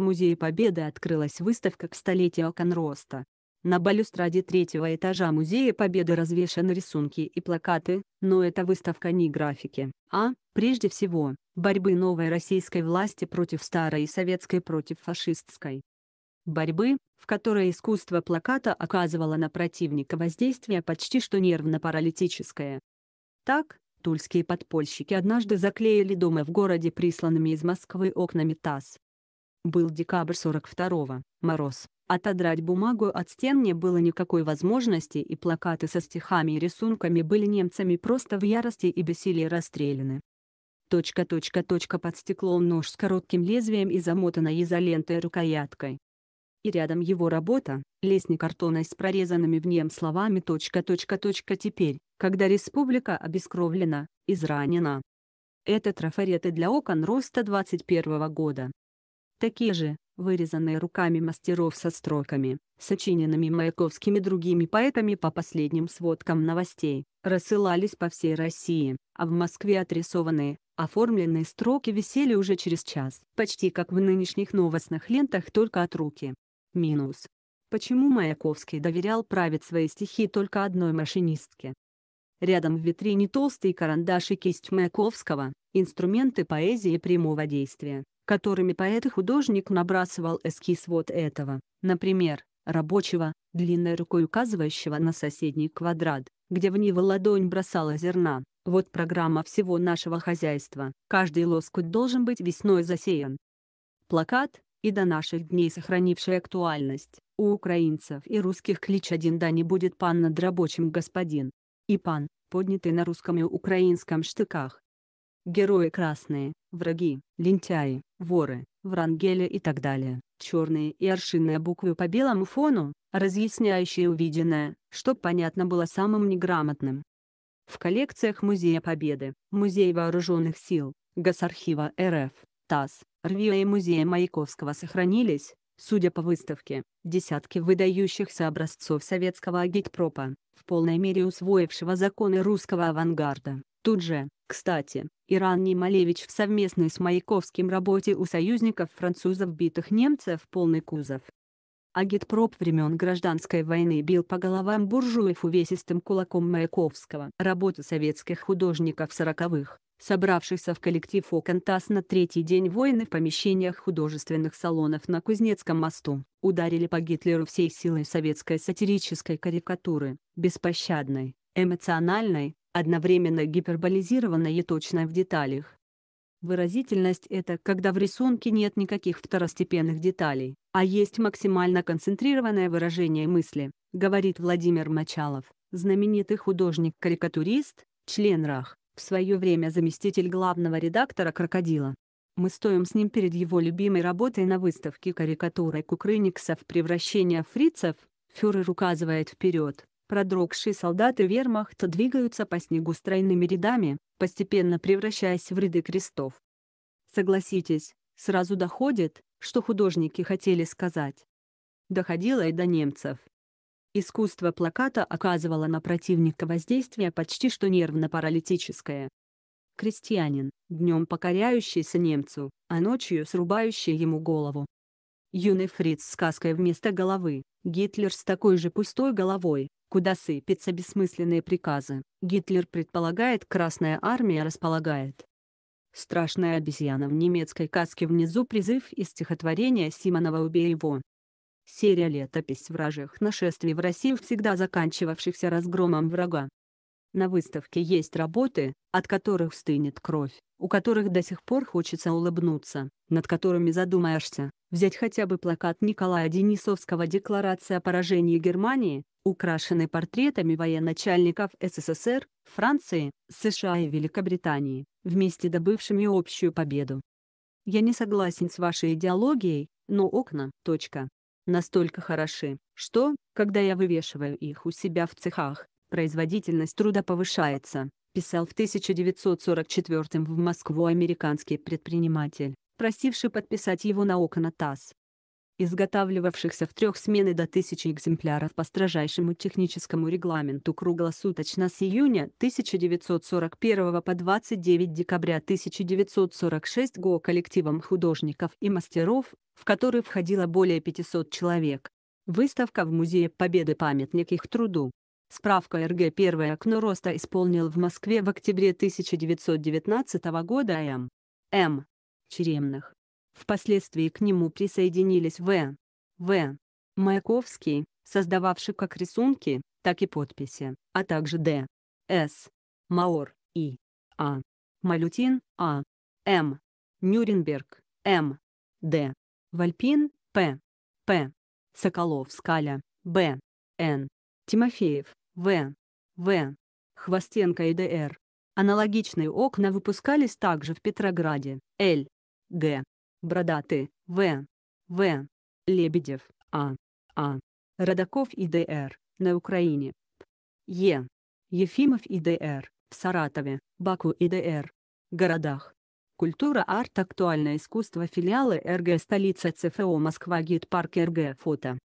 В Музее Победы открылась выставка к столетию окон роста. На балюстраде третьего этажа Музея Победы развешаны рисунки и плакаты, но это выставка не графики, а, прежде всего, борьбы новой российской власти против старой и советской против фашистской. Борьбы, в которой искусство плаката оказывало на противника воздействие почти что нервно-паралитическое. Так, тульские подпольщики однажды заклеили дома в городе присланными из Москвы окнами ТАСС, был декабрь 42-го, мороз. Отодрать бумагу от стен не было никакой возможности и плакаты со стихами и рисунками были немцами просто в ярости и бессилии расстреляны. Точка, точка, точка под стеклом нож с коротким лезвием и замотанной изолентой рукояткой. И рядом его работа, лестник картона с прорезанными в нем словами точка, точка, точка теперь, когда республика обескровлена, изранена. Это трафареты для окон роста 21 года такие же, вырезанные руками мастеров со строками, сочиненными Маяковскими и другими поэтами по последним сводкам новостей, рассылались по всей России, а в Москве отрисованные, оформленные строки висели уже через час, почти как в нынешних новостных лентах только от руки. Минус. Почему Маяковский доверял править свои стихи только одной машинистке? Рядом в витрине толстый карандаш и кисть Маяковского, инструменты поэзии прямого действия, которыми поэт и художник набрасывал эскиз вот этого, например, рабочего, длинной рукой указывающего на соседний квадрат, где в него ладонь бросала зерна. Вот программа всего нашего хозяйства. Каждый лоскут должен быть весной засеян. Плакат, и до наших дней сохранивший актуальность, у украинцев и русских клич «Один да не будет пан над рабочим господин». И пан, поднятый на русском и украинском штыках, Герои красные, враги, лентяи, воры, врангели и так далее. Черные и аршинные буквы по белому фону, разъясняющие увиденное, что понятно было самым неграмотным. В коллекциях Музея Победы, Музей Вооруженных Сил, Госархива РФ, ТАСС, РВИА и Музея Маяковского сохранились, судя по выставке, десятки выдающихся образцов советского агитпропа, в полной мере усвоившего законы русского авангарда. Тут же, кстати, Иран и Малевич в совместной с Маяковским работе у союзников французов битых немцев полный кузов. Агитпроп времен гражданской войны бил по головам буржуев увесистым кулаком Маяковского. Работа советских художников сороковых, собравшихся в коллектив «Окантас» на третий день войны в помещениях художественных салонов на Кузнецком мосту, ударили по Гитлеру всей силой советской сатирической карикатуры, беспощадной, эмоциональной, одновременно гиперболизированная и точная в деталях. Выразительность — это когда в рисунке нет никаких второстепенных деталей, а есть максимально концентрированное выражение мысли, говорит Владимир Мочалов, знаменитый художник-карикатурист, член РАХ, в свое время заместитель главного редактора «Крокодила». Мы стоим с ним перед его любимой работой на выставке карикатуры кукрыниксов «Превращение фрицев», фюрер указывает вперед, Продрогшие солдаты вермахта двигаются по снегу стройными рядами, постепенно превращаясь в ряды крестов. Согласитесь, сразу доходит, что художники хотели сказать. Доходило и до немцев. Искусство плаката оказывало на противника воздействие почти что нервно-паралитическое. Крестьянин, днем покоряющийся немцу, а ночью срубающий ему голову. Юный фриц с каской вместо головы, Гитлер с такой же пустой головой, куда сыпятся бессмысленные приказы. Гитлер предполагает, Красная Армия располагает. Страшная обезьяна в немецкой каске внизу призыв из стихотворения Симонова «Убей его». Серия летопись вражьих нашествий в России всегда заканчивавшихся разгромом врага. На выставке есть работы, от которых стынет кровь, у которых до сих пор хочется улыбнуться, над которыми задумаешься, Взять хотя бы плакат Николая Денисовского «Декларация о поражении Германии», украшенный портретами военачальников СССР, Франции, США и Великобритании, вместе добывшими общую победу. Я не согласен с вашей идеологией, но окна, точка, настолько хороши, что, когда я вывешиваю их у себя в цехах, производительность труда повышается, писал в 1944 в Москву американский предприниматель просивший подписать его на окна ТАСС. Изготавливавшихся в трех смены до тысячи экземпляров по строжайшему техническому регламенту круглосуточно с июня 1941 по 29 декабря 1946 ГО коллективом художников и мастеров, в который входило более 500 человек. Выставка в Музее Победы памятник их труду. Справка РГ «Первое окно роста» исполнил в Москве в октябре 1919 года М. М черемных. Впоследствии к нему присоединились В. В. Маяковский, создававший как рисунки, так и подписи, а также Д. С. Маор, И. А. Малютин, А. М. Нюрнберг, М. Д. Вальпин, П. П. Соколов, Скаля, Б. Н. Тимофеев, В. В. Хвостенко и Д.Р. Аналогичные окна выпускались также в Петрограде, Л. Г. Бродатый, В. В. Лебедев, А. А. Родаков и Д.Р. на Украине. Е. Ефимов и Д.Р. в Саратове, Баку и Д.Р. городах. Культура арт актуальное искусство филиалы РГ столица ЦФО Москва гид парк РГ фото